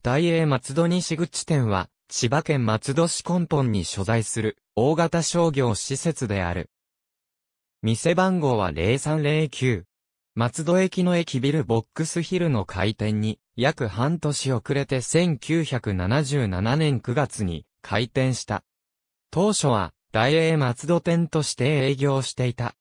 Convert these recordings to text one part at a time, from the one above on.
大英松戸西口店は、千葉県松戸市根本に所在する、大型商業施設である。店番号は0309。松戸駅の駅ビルボックスヒルの開店に、約半年遅れて1977年9月に開店した。当初は、大英松戸店として営業していた。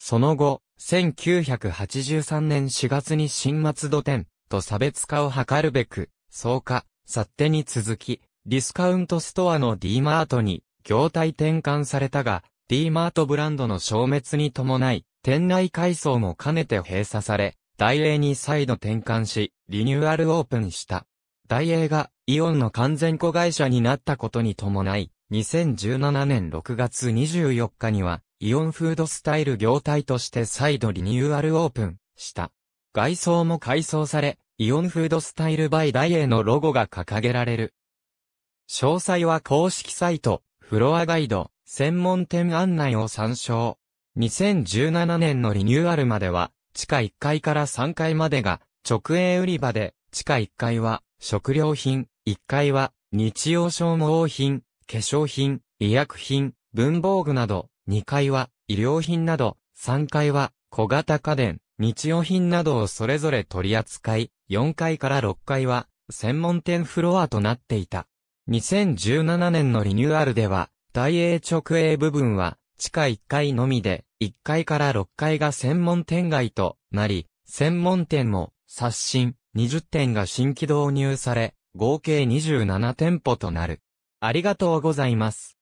その後、1983年4月に新松戸店、と差別化を図るべく、草加、サッテに続き、ディスカウントストアの D マートに業態転換されたが、D マートブランドの消滅に伴い、店内改装も兼ねて閉鎖され、大英に再度転換し、リニューアルオープンした。大英がイオンの完全子会社になったことに伴い、2017年6月24日には、イオンフードスタイル業態として再度リニューアルオープンした。外装も改装され、イオンフードスタイルバイダイエーのロゴが掲げられる。詳細は公式サイト、フロアガイド、専門店案内を参照。2017年のリニューアルまでは、地下1階から3階までが直営売り場で、地下1階は食料品、1階は日用消耗品、化粧品、医薬品、文房具など、2階は衣料品など、3階は小型家電、日用品などをそれぞれ取り扱い、4階から6階は、専門店フロアとなっていた。2017年のリニューアルでは、大英直営部分は、地下1階のみで、1階から6階が専門店街となり、専門店も、刷新、20店が新規導入され、合計27店舗となる。ありがとうございます。